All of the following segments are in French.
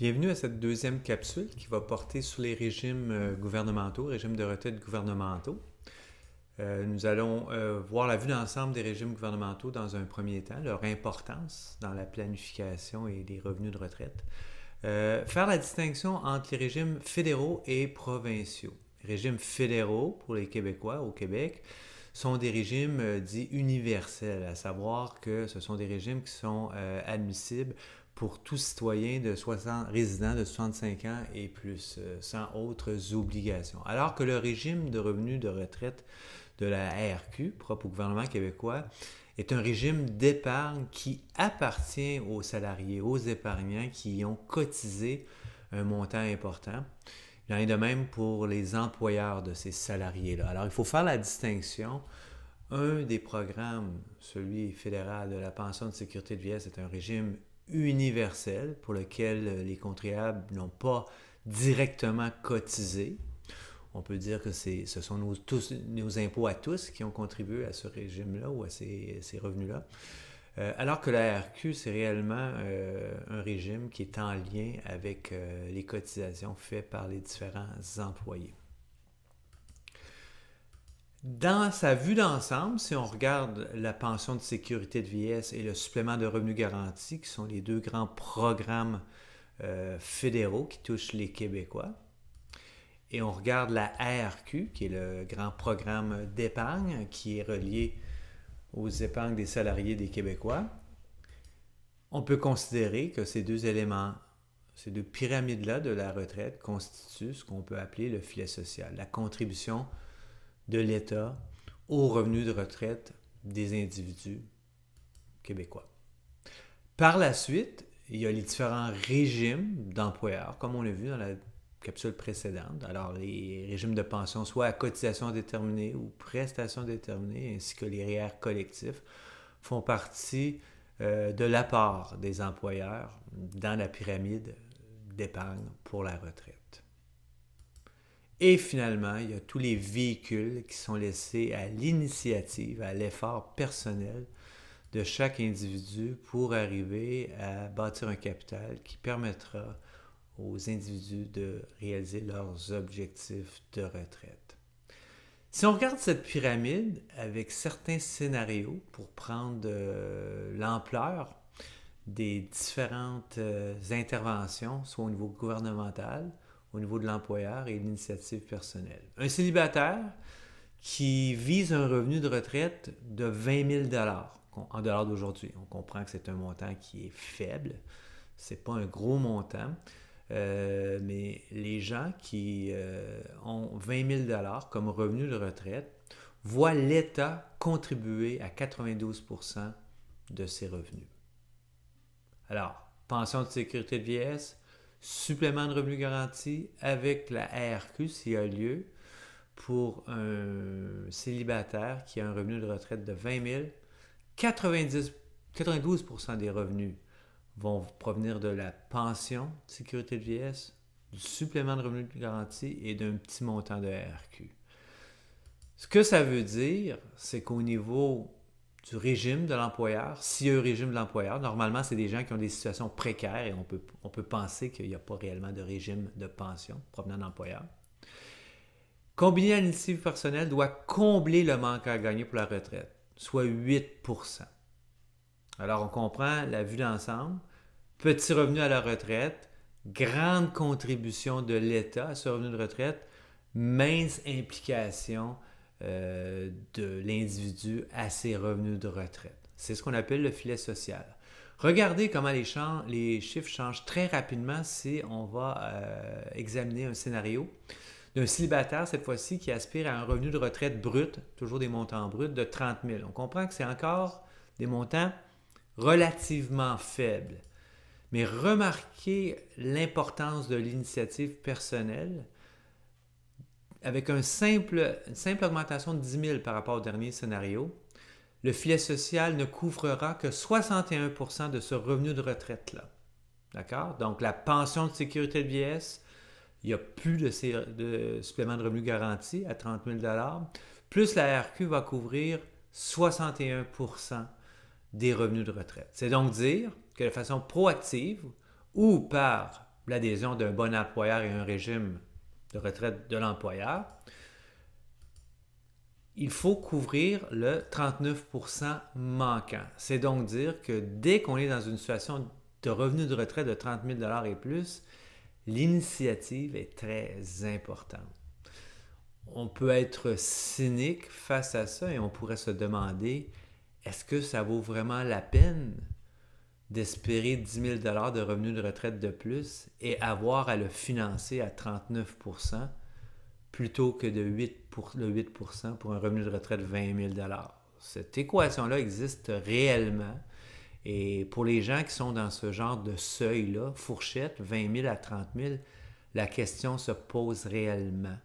Bienvenue à cette deuxième capsule qui va porter sur les régimes euh, gouvernementaux, régimes de retraite gouvernementaux. Euh, nous allons euh, voir la vue d'ensemble des régimes gouvernementaux dans un premier temps, leur importance dans la planification et les revenus de retraite. faire la distinction entre les régimes fédéraux et provinciaux. régimes fédéraux, pour les Québécois au Québec, sont des régimes dits universels, à savoir que ce sont des régimes qui sont admissibles pour tout citoyen de 60, résident de 65 ans et plus, euh, sans autres obligations. Alors que le régime de revenus de retraite de la ARQ, propre au gouvernement québécois, est un régime d'épargne qui appartient aux salariés, aux épargnants qui y ont cotisé un montant important. Il en est de même pour les employeurs de ces salariés-là. Alors, il faut faire la distinction. Un des programmes, celui fédéral de la pension de sécurité de vieillesse, est un régime universel pour lequel euh, les contribuables n'ont pas directement cotisé. On peut dire que ce sont nos, tous, nos impôts à tous qui ont contribué à ce régime-là ou à ces, revenus-là. Euh, alors que la RQ, c'est réellement euh, un régime qui est en lien avec les cotisations faites par les différents employés. Dans sa vue d'ensemble, si on regarde la pension de sécurité de vieillesse et le supplément de revenus garanti, qui sont les deux grands programmes euh, fédéraux qui touchent les Québécois, et on regarde la ARQ, qui est le grand programme d'épargne qui est relié aux épargnes des salariés des Québécois, on peut considérer que ces deux éléments, ces deux pyramides-là de la retraite constituent ce qu'on peut appeler le filet social, la contribution de l'État aux revenus de retraite des individus québécois. Par la suite, il y a les différents régimes d'employeurs, comme on l'a vu dans la capsule précédente. Alors, les régimes de pension, soit à cotisation déterminée ou prestation déterminée, ainsi que les REER collectifs, font partie euh, de l'apport des employeurs dans la pyramide d'épargne pour la retraite. Et finalement, il y a tous les véhicules qui sont laissés à l'initiative, à l'effort personnel de chaque individu pour arriver à bâtir un capital qui permettra aux individus de réaliser leurs objectifs de retraite. Si on regarde cette pyramide avec certains scénarios pour prendre euh, l'ampleur des différentes euh, interventions, soit au niveau gouvernemental, au niveau de l'employeur et de l'initiative personnelle. Un célibataire qui vise un revenu de retraite de 20 000 en dollars d'aujourd'hui. On comprend que c'est un montant qui est faible, c'est pas un gros montant, euh, mais les gens qui euh, ont 20 000 comme revenu de retraite voient l'État contribuer à 92 de ses revenus. Alors, pension de sécurité de vieillesse, supplément de revenu garanti avec la ARQ s'il y a lieu pour un célibataire qui a un revenu de retraite de 20 000, 90, 92 des revenus vont provenir de la pension de sécurité de vieillesse, du supplément de revenu garanti et d'un petit montant de ARQ. Ce que ça veut dire, c'est qu'au niveau du régime de l'employeur, s'il y a un régime de l'employeur. Normalement, c'est des gens qui ont des situations précaires et on peut, penser qu'il n'y a pas réellement de régime de pension provenant de l'employeur. Combiner l'initiative personnelle doit combler le manque à gagner pour la retraite, soit 8 Alors, on comprend la vue d'ensemble. Petit revenu à la retraite, grande contribution de l'État à ce revenu de retraite, mince implication euh, de l'individu à ses revenus de retraite. C'est ce qu'on appelle le filet social. Regardez comment les, les chiffres changent très rapidement si on va euh, examiner un scénario d'un célibataire, cette fois-ci, qui aspire à un revenu de retraite brut, toujours des montants bruts, de 30 000. On comprend que c'est encore des montants relativement faibles. Mais remarquez l'importance de l'initiative personnelle avec une simple augmentation de 10 000 par rapport au dernier scénario, le filet social ne couvrera que 61 de ce revenu de retraite-là. D'accord? Donc, la pension de sécurité de vieillesse, il n'y a plus de, de supplément de revenu garanti à 30 000 plus la RQ va couvrir 61 des revenus de retraite. C'est donc dire que de façon proactive ou par l'adhésion d'un bon employeur et un régime de retraite de l'employeur, il faut couvrir le 39% manquant. C'est donc dire que dès qu'on est dans une situation de revenu de retraite de 30 000 et plus, l'initiative est très importante. On peut être cynique face à ça et on pourrait se demander, est-ce que ça vaut vraiment la peine d'espérer 10 000 de revenus de retraite de plus et avoir à le financer à 39 plutôt que de 8 pour, pour un revenu de retraite de 20 000 Cette équation-là existe réellement. Et pour les gens qui sont dans ce genre de seuil-là, fourchette, 20 000 à 30 000, la question se pose réellement.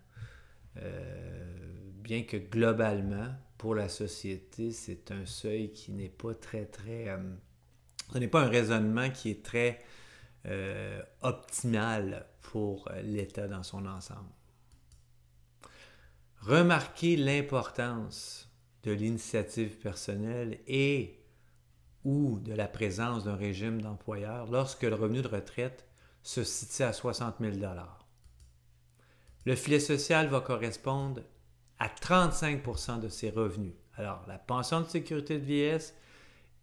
Euh, bien que globalement, pour la société, c'est un seuil qui n'est pas très, très... Euh, ce n'est pas un raisonnement qui est très euh, optimal pour euh, l'État dans son ensemble. Remarquez l'importance de l'initiative personnelle et ou de la présence d'un régime d'employeur lorsque le revenu de retraite se situe à 60 000 Le filet social va correspondre à 35 de ses revenus. Alors, la pension de sécurité de vieillesse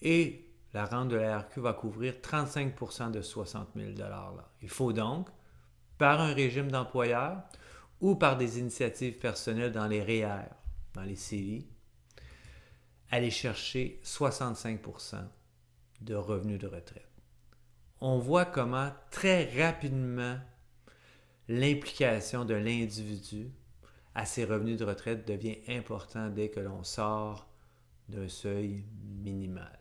et la rente de la RQ va couvrir 35 de 60 000 là. Il faut donc, par un régime d'employeur ou par des initiatives personnelles dans les REER, e dans les CI, aller chercher 65 de revenus de retraite. On voit comment très rapidement l'implication de l'individu à ses revenus de retraite devient importante dès que l'on sort d'un seuil minimal.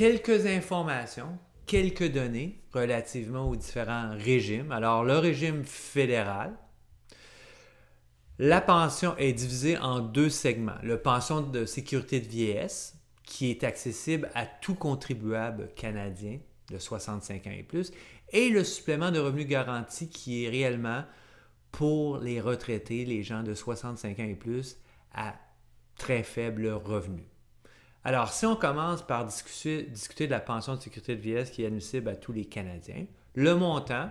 quelques informations, quelques données relativement aux différents régimes. Alors, le régime fédéral, la pension est divisée en deux segments. Le pension de sécurité de vieillesse, qui est accessible à tout contribuable canadien de 65 ans et plus, et le supplément de revenu garanti qui est réellement pour les retraités, les gens de 65 ans et plus à très faible revenu. Alors, si on commence par discuter, de la pension de sécurité de vieillesse qui est admissible à tous les Canadiens, le montant,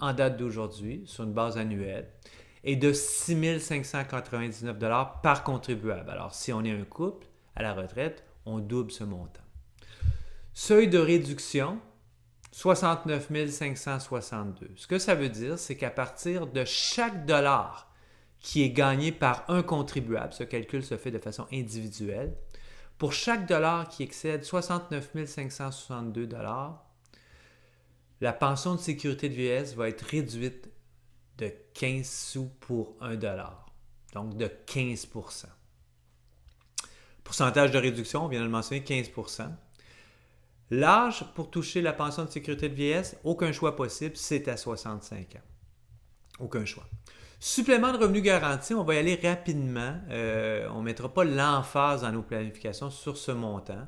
en date d'aujourd'hui, sur une base annuelle, est de 6 599 par contribuable. Alors, si on est un couple à la retraite, on double ce montant. Seuil de réduction, 69 562. Ce que ça veut dire, c'est qu'à partir de chaque dollar qui est gagné par un contribuable, ce calcul se fait de façon individuelle, pour chaque dollar qui excède 69 562 dollars, la pension de sécurité de vieillesse va être réduite de 15 sous pour 1 dollar, donc de 15 Pourcentage de réduction, on vient de le mentionner, 15 L'âge pour toucher la pension de sécurité de vieillesse, aucun choix possible, c'est à 65 ans. Aucun choix. Supplément de revenu garanti, on va y aller rapidement. Euh, on ne mettra pas l'emphase dans nos planifications sur ce montant.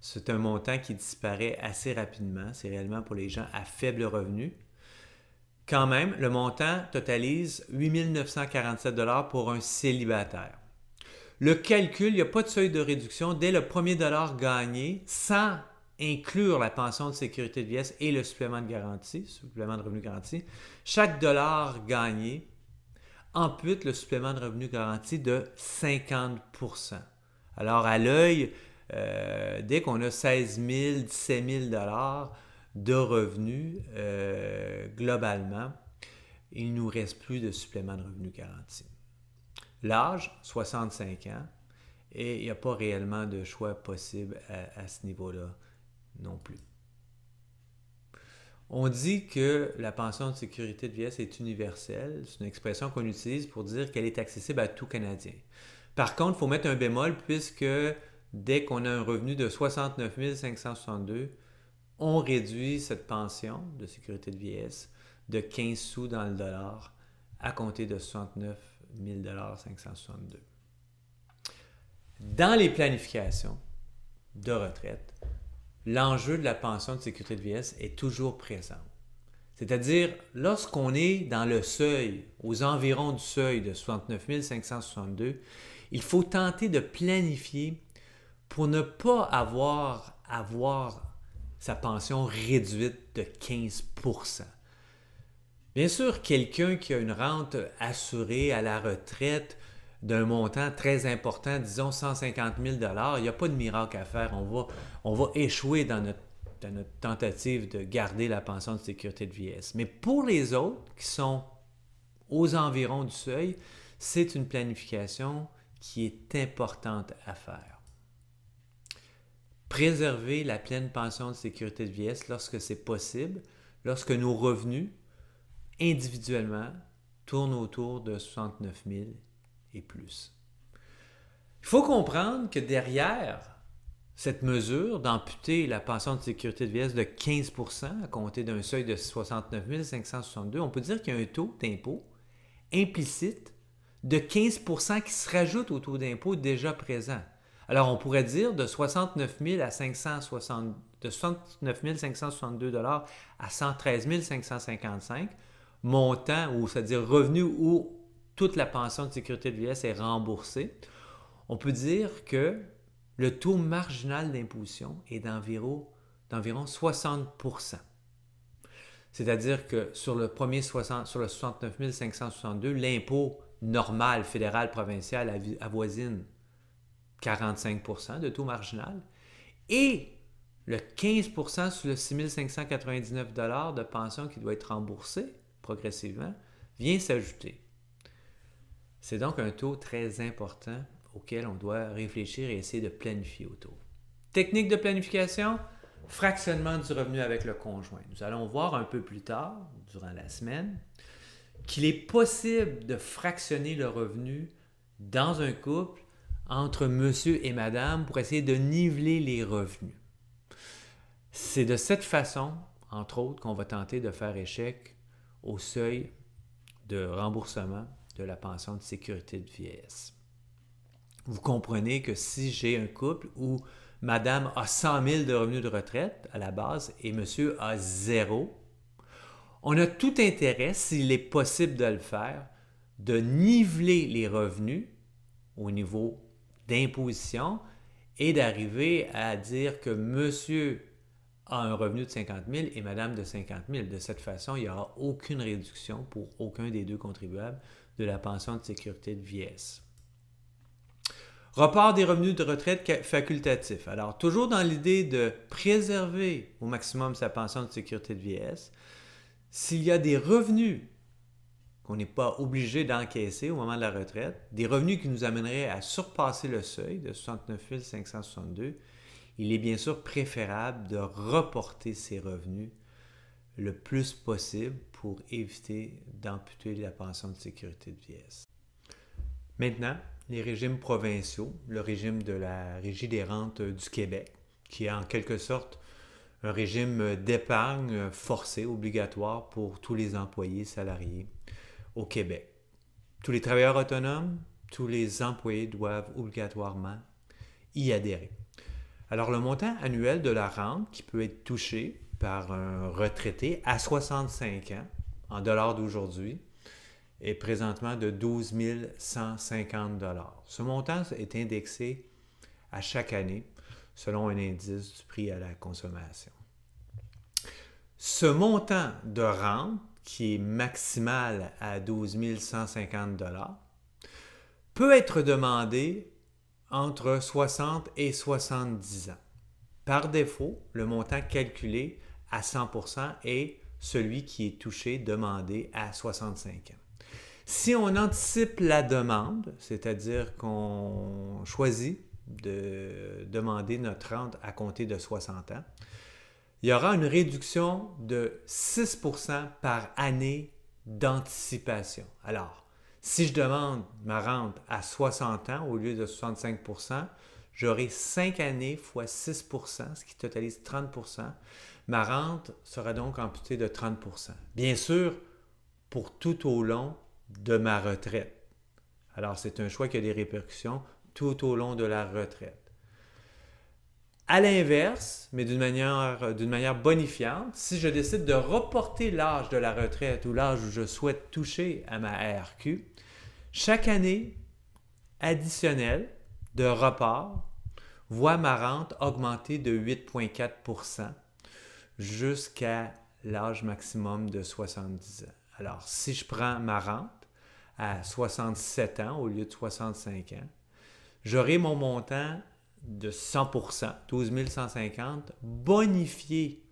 C'est un montant qui disparaît assez rapidement. C'est réellement pour les gens à faible revenu. Quand même, le montant totalise 8 947 pour un célibataire. Le calcul, il n'y a pas de seuil de réduction dès le premier dollar gagné sans inclure la pension de sécurité de vieillesse et le supplément de garantie, supplément de revenu garanti. Chaque dollar gagné ampute le supplément de revenu garanti de 50 Alors à l'œil, euh, dès qu'on a 16 000, 17 000 dollars de revenus euh, globalement, il ne nous reste plus de supplément de revenu garanti. L'âge, 65 ans, et il n'y a pas réellement de choix possible à ce niveau-là non plus. On dit que la pension de sécurité de vieillesse est universelle. C'est une expression qu'on utilise pour dire qu'elle est accessible à tout Canadien. Par contre, il faut mettre un bémol puisque dès qu'on a un revenu de 69 562, on réduit cette pension de sécurité de vieillesse de 15 sous dans le dollar à compter de 69 562. Dans les planifications de retraite, l'enjeu de la pension de sécurité de vieillesse est toujours présent. C'est-à-dire, lorsqu'on est dans le seuil, aux environs du seuil de 69 562, il faut tenter de planifier pour ne pas avoir, avoir sa pension réduite de 15 Bien sûr, quelqu'un qui a une rente assurée à la retraite d'un montant très important, disons 150 000 il n'y a pas de miracle à faire. On va, échouer dans notre, dans notre tentative de garder la pension de sécurité de vieillesse. Mais pour les autres qui sont aux environs du seuil, c'est une planification qui est importante à faire. Préserver la pleine pension de sécurité de vieillesse lorsque c'est possible, lorsque nos revenus individuellement tournent autour de 69 000 plus. Il faut comprendre que derrière cette mesure d'amputer la pension de sécurité de vieillesse de 15 à compter d'un seuil de 69 562, on peut dire qu'il y a un taux d'impôt implicite de 15 qui se rajoute au taux d'impôt déjà présent. Alors, on pourrait dire de 69 à 562 à 113 555, montant ou c'est-à-dire revenu ou toute la pension de sécurité de vieillesse est remboursée, on peut dire que le taux marginal d'imposition est d'environ, d'environ 60 C'est-à-dire que sur le premier 60, sur le 69 562, l'impôt normal fédéral provincial avoisine 45 de taux marginal et le 15 sur le 6 599 de pension qui doit être remboursé progressivement vient s'ajouter. C'est donc un taux très important auquel on doit réfléchir et essayer de planifier autour. Technique de planification, fractionnement du revenu avec le conjoint. Nous allons voir un peu plus tard, durant la semaine, qu'il est possible de fractionner le revenu dans un couple entre monsieur et madame pour essayer de niveler les revenus. C'est de cette façon, entre autres, qu'on va tenter de faire échec au seuil de remboursement de la pension de sécurité de vieillesse. Vous comprenez que si j'ai un couple où Madame a 100 000 de revenus de retraite à la base et Monsieur a zéro, on a tout intérêt, s'il est possible de le faire, de niveler les revenus au niveau d'imposition et d'arriver à dire que monsieur a un revenu de 50 000 et madame de 50 000. De cette façon, il n'y aura aucune réduction pour aucun des deux contribuables de la pension de sécurité de vieillesse. Report des revenus de retraite facultatif. Alors, toujours dans l'idée de préserver au maximum sa pension de sécurité de vieillesse, s'il y a des revenus qu'on n'est pas obligé d'encaisser au moment de la retraite, des revenus qui nous amèneraient à surpasser le seuil de 69 562, il est bien sûr préférable de reporter ces revenus le plus possible pour éviter d'amputer la pension de sécurité de vieillesse. Maintenant, les régimes provinciaux, le régime de la Régie des rentes du Québec, qui est en quelque sorte un régime d'épargne forcé, obligatoire pour tous les employés salariés au Québec. Tous les travailleurs autonomes, tous les employés doivent obligatoirement y adhérer. Alors le montant annuel de la rente qui peut être touché par un retraité à 65 ans, en dollars d'aujourd'hui, est présentement de 12 150 dollars. Ce montant est indexé à chaque année selon un indice du prix à la consommation. Ce montant de rente, qui est maximal à 12 150 dollars, peut être demandé entre 60 et 70 ans. Par défaut, le montant calculé à 100 est celui qui est touché, demandé à 65 ans. Si on anticipe la demande, c'est-à-dire qu'on choisit de demander notre rente à compter de 60 ans, il y aura une réduction de 6 par année d'anticipation. Alors, si je demande ma rente à 60 ans au lieu de 65 J'aurai 5 années fois 6 ce qui totalise 30 Ma rente sera donc amputée de 30 Bien sûr, pour tout au long de ma retraite. Alors, c'est un choix qui a des répercussions tout au long de la retraite. À l'inverse, mais d'une manière, d'une manière bonifiante, si je décide de reporter l'âge de la retraite ou l'âge où je souhaite toucher à ma ARQ, chaque année additionnelle, de report voit ma rente augmenter de 8,4 jusqu'à l'âge maximum de 70 ans. Alors, si je prends ma rente à 67 ans au lieu de 65 ans, j'aurai mon montant de 100 12 150, bonifié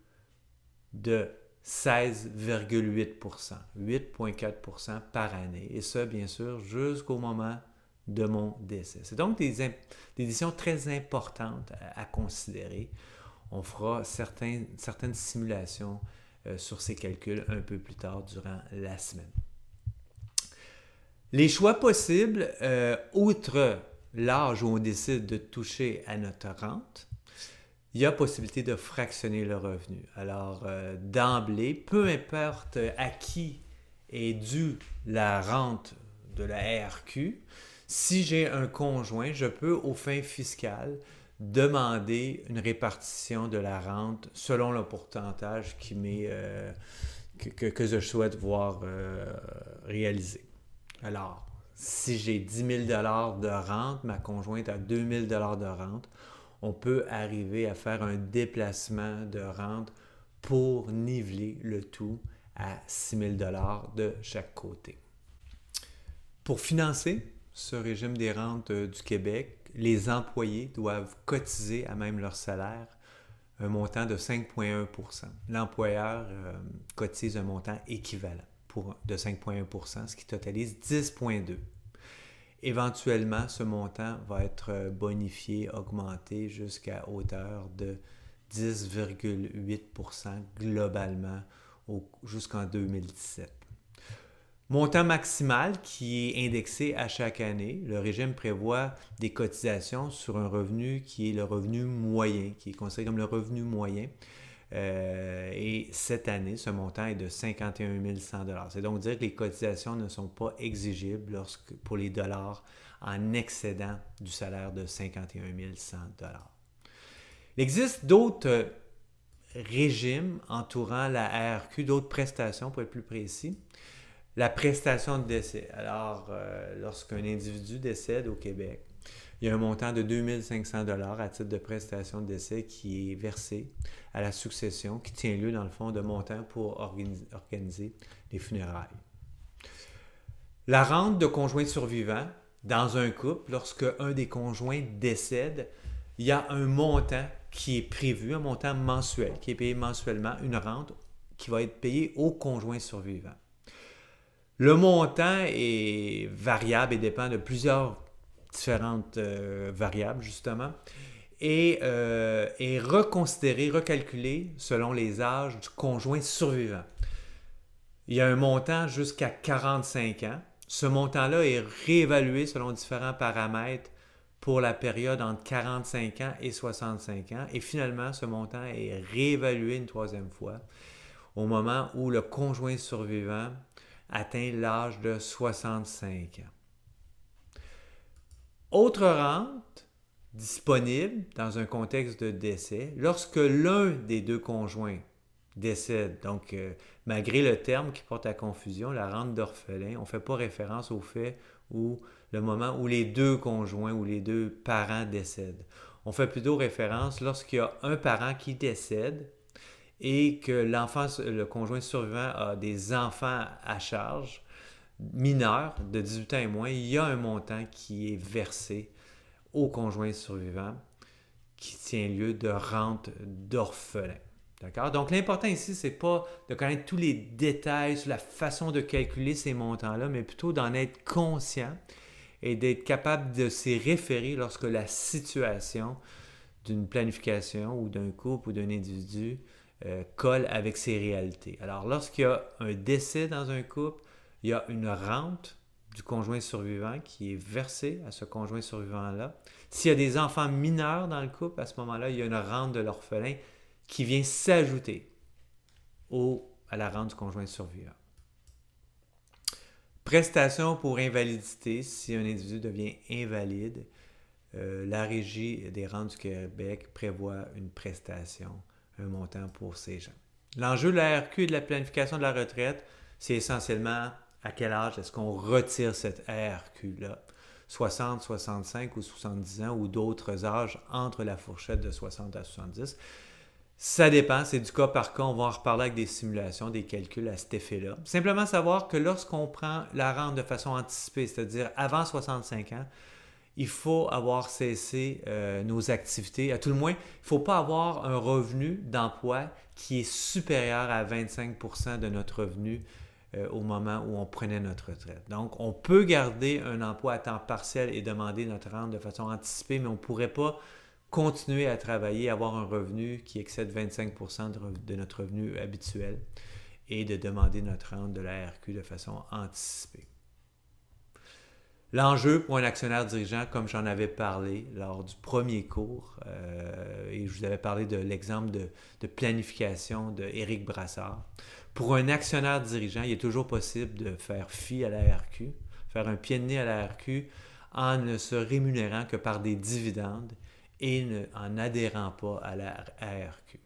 de 16,8 8,4 par année. Et ça, bien sûr, jusqu'au moment de mon décès. C'est donc des, décisions très importantes à, considérer. On fera certaines simulations euh, sur ces calculs un peu plus tard durant la semaine. Les choix possibles, euh, outre l'âge où on décide de toucher à notre rente, il y a possibilité de fractionner le revenu. Alors, euh, d'emblée, peu importe à qui est due la rente de la RQ, si j'ai un conjoint, je peux, aux fins fiscales, demander une répartition de la rente selon le pourcentage qui euh, que, je souhaite voir euh, réalisé. Alors, si j'ai 10 000 de rente, ma conjointe a 2 000 de rente, on peut arriver à faire un déplacement de rente pour niveler le tout à 6 000 de chaque côté. Pour financer, ce régime des rentes euh, du Québec, les employés doivent cotiser à même leur salaire un montant de 5,1 L'employeur euh, cotise un montant équivalent pour, de 5,1 ce qui totalise 10,2 Éventuellement, ce montant va être euh, bonifié, augmenté jusqu'à hauteur de 10,8 globalement jusqu'en 2017. Montant maximal qui est indexé à chaque année. Le régime prévoit des cotisations sur un revenu qui est le revenu moyen, qui est considéré comme le revenu moyen. Euh, et cette année, ce montant est de 51 100 C'est donc dire que les cotisations ne sont pas exigibles pour les dollars en excédent du salaire de 51 100 Il existe d'autres euh, régimes entourant la RQ, d'autres prestations pour être plus précis, la prestation de décès. Alors, euh, lorsqu'un individu décède au Québec, il y a un montant de 2500 à titre de prestation de décès qui est versé à la succession qui tient lieu dans le fond de montant pour organiser, les funérailles. La rente de conjoint survivant dans un couple, lorsque un des conjoints décède, il y a un montant qui est prévu, un montant mensuel qui est payé mensuellement, une rente qui va être payée au conjoint survivant. Le montant est variable et dépend de plusieurs différentes euh, variables, justement, et euh, est reconsidéré, recalculé selon les âges du conjoint survivant. Il y a un montant jusqu'à 45 ans. Ce montant-là est réévalué selon différents paramètres pour la période entre 45 ans et 65 ans. Et finalement, ce montant est réévalué une troisième fois au moment où le conjoint survivant atteint l'âge de 65 ans. Autre rente disponible dans un contexte de décès lorsque l'un des deux conjoints décède. Donc, euh, malgré le terme qui porte à confusion, la rente d'orphelin, on ne fait pas référence au fait où le moment où les deux conjoints ou les deux parents décèdent. On fait plutôt référence lorsqu'il y a un parent qui décède et que l'enfant, le conjoint survivant a des enfants à charge mineurs de 18 ans et moins, il y a un montant qui est versé au conjoint survivant qui tient lieu de rente d'orphelin. Donc, l'important ici, n'est pas de connaître tous les détails sur la façon de calculer ces montants-là, mais plutôt d'en être conscient et d'être capable de s'y référer lorsque la situation d'une planification ou d'un couple ou d'un individu euh, colle avec ses réalités. Alors, lorsqu'il y a un décès dans un couple, il y a une rente du conjoint survivant qui est versée à ce conjoint survivant-là. S'il y a des enfants mineurs dans le couple, à ce moment-là, il y a une rente de l'orphelin qui vient s'ajouter au, à la rente du conjoint survivant. Prestation pour invalidité, si un individu devient invalide, euh, la Régie des rentes du Québec prévoit une prestation un montant pour ces gens. L'enjeu de la RQ et de la planification de la retraite, c'est essentiellement à quel âge est-ce qu'on retire cette RQ-là. 60, 65 ou 70 ans ou d'autres âges entre la fourchette de 60 à 70. Ça dépend, c'est du cas par cas. On va en reparler avec des simulations, des calculs à cet effet-là. Simplement savoir que lorsqu'on prend la rente de façon anticipée, c'est-à-dire avant 65 ans, il faut avoir cessé euh, nos activités. À tout le moins, il ne faut pas avoir un revenu d'emploi qui est supérieur à 25 de notre revenu euh, au moment où on prenait notre retraite. Donc, on peut garder un emploi à temps partiel et demander notre rente de façon anticipée, mais on ne pourrait pas continuer à travailler, avoir un revenu qui excède 25 de, notre revenu habituel et de demander notre rente de la RQ de façon anticipée. L'enjeu pour un actionnaire dirigeant, comme j'en avais parlé lors du premier cours, euh, et je vous avais parlé de l'exemple de, planification de Brassard, pour un actionnaire dirigeant, il est toujours possible de faire fi à la RQ, faire un pied de nez à la RQ en ne se rémunérant que par des dividendes et en n'adhérant pas à la RQ.